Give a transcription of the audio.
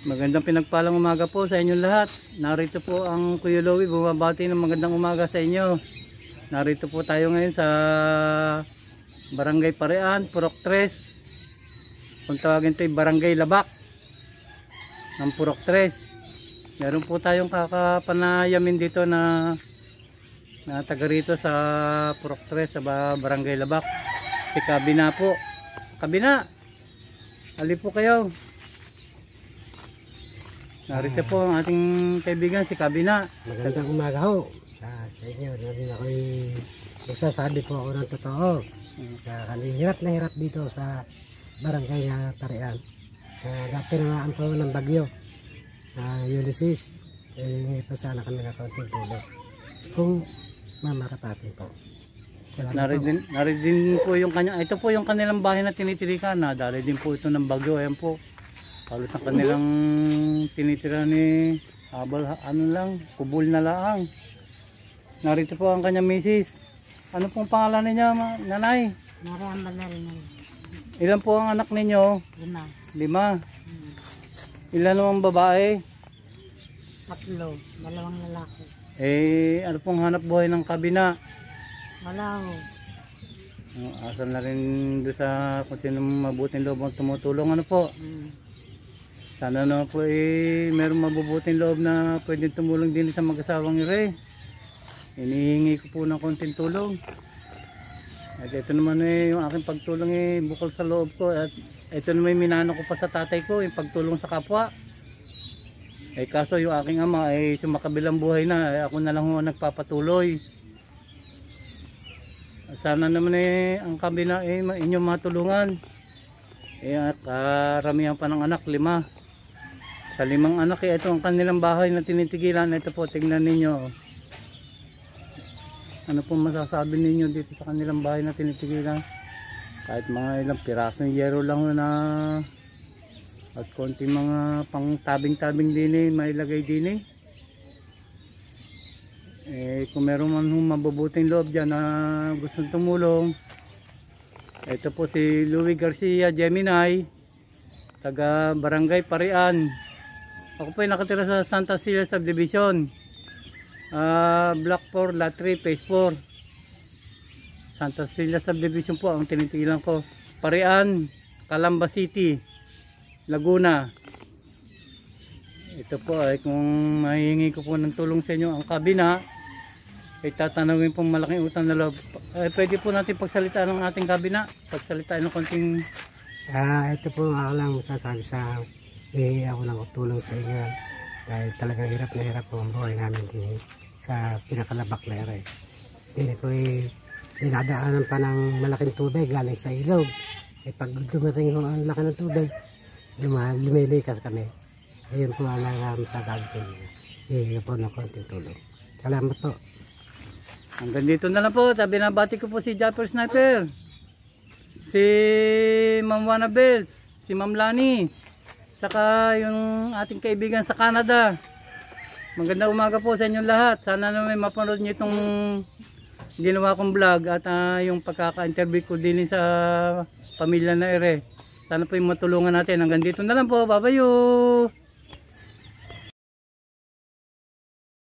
Magandang pinagpalang umaga po sa inyong lahat. Narito po ang Kuya Lowi, bumabati ng magandang umaga sa inyo. Narito po tayo ngayon sa Barangay Parean, Purok 3. Kung tawagin ito Barangay Labak ng Purok 3. Meron po tayong kakapanayamin dito na, na taga rito sa Purok 3 sa Barangay Labak. Si Kabina po. Kabina! Ali kayo. Narito po ang ating kaibigan si Kabina. Magandang umaga ho. Sa, sa inyo, nandun ako magsasabi po ako ng totoo. Sa, mm. ano, hirap na hirap dito sa barangay na Tarian. Uh, na ang po ng bagyo. Uh, Ulysses. Eh, po sana kami na konting tulong. Kung mamarapatin po. Narin, narin din po yung kanya. Ito po yung kanilang bahay na tinitirikan na dahil din po ito ng bagyo. Ayan po halos sa kanilang tinitira ni Abel, ano lang kubol na laang narito po ang kanyang misis ano pong pangalan niya nanay Mariam Ballerina ilan po ang anak ninyo lima lima hmm. ilan namang babae tatlo dalawang lalaki eh ano pong hanap buhay ng kabina wala ho oh, Asan na rin doon sa kung sino mabuting loob ang tumutulong ano po? Mm. Sana naman po eh, meron mabubuting loob na pwedeng tumulong din sa mag-asawang ire. Inihingi ko po ng konting tulong. At ito naman eh, yung aking pagtulong eh, bukol sa loob ko. At ito naman minano ko pa sa tatay ko, yung pagtulong sa kapwa. Eh kaso yung aking ama ay eh, sumakabilang buhay na, eh, ako na lang ho nagpapatuloy. Sana naman eh, ang kabila eh, inyong matulungan. Eh, at ah, karamihan uh, pa ng anak, lima sa limang anak eh, ito ang kanilang bahay na tinitigilan ito po tingnan ninyo oh. ano po masasabi ninyo dito sa kanilang bahay na tinitigilan kahit mga ilang pirasong yero lang na at konti mga pang tabing tabing din eh mailagay din eh eh kung meron man mabubuting loob dyan na gustong tumulong ito po si Louis Garcia Gemini taga barangay Parian ako po ay nakatira sa Santa Celia Subdivision. Uh, block 4, lot 3, phase 4. Santa Celia Subdivision po ang tinitigilan ko. Parian, Calamba City, Laguna. Ito po ay kung mahihingi ko po ng tulong sa inyo ang kabina ay tatanawin pong malaking utang na loob. Ay, pwede po natin pagsalitaan ng ating kabina. Pagsalitaan ng konting... Ah, ito po ang lang masasabi sa hihingi eh, ako ng tulong sa inyo dahil talagang hirap na hirap po ang buhay namin din eh, sa pinakalabak eh. na ere. Hindi ko eh, dinadaanan pa ng malaking tubig galing sa ilog. Eh, pag dumating ko ang laki ng tubig, lumilikas kami. Ayun po ang um, sasabi ko niya. Hihingi po ng konting tulong. Salamat po. Hanggang dito na lang po. Sabi na bati ko po si Japper Sniper. Si Ma'am Wanna Belts. Si Ma'am Lani. Saka yung ating kaibigan sa Canada. Maganda umaga po sa inyong lahat. Sana naman mapanood nyo itong ginawa kong vlog at uh, yung pagkaka-interview ko din sa pamilya na ere. Sana po yung matulungan natin. Hanggang dito na lang po. Babayo!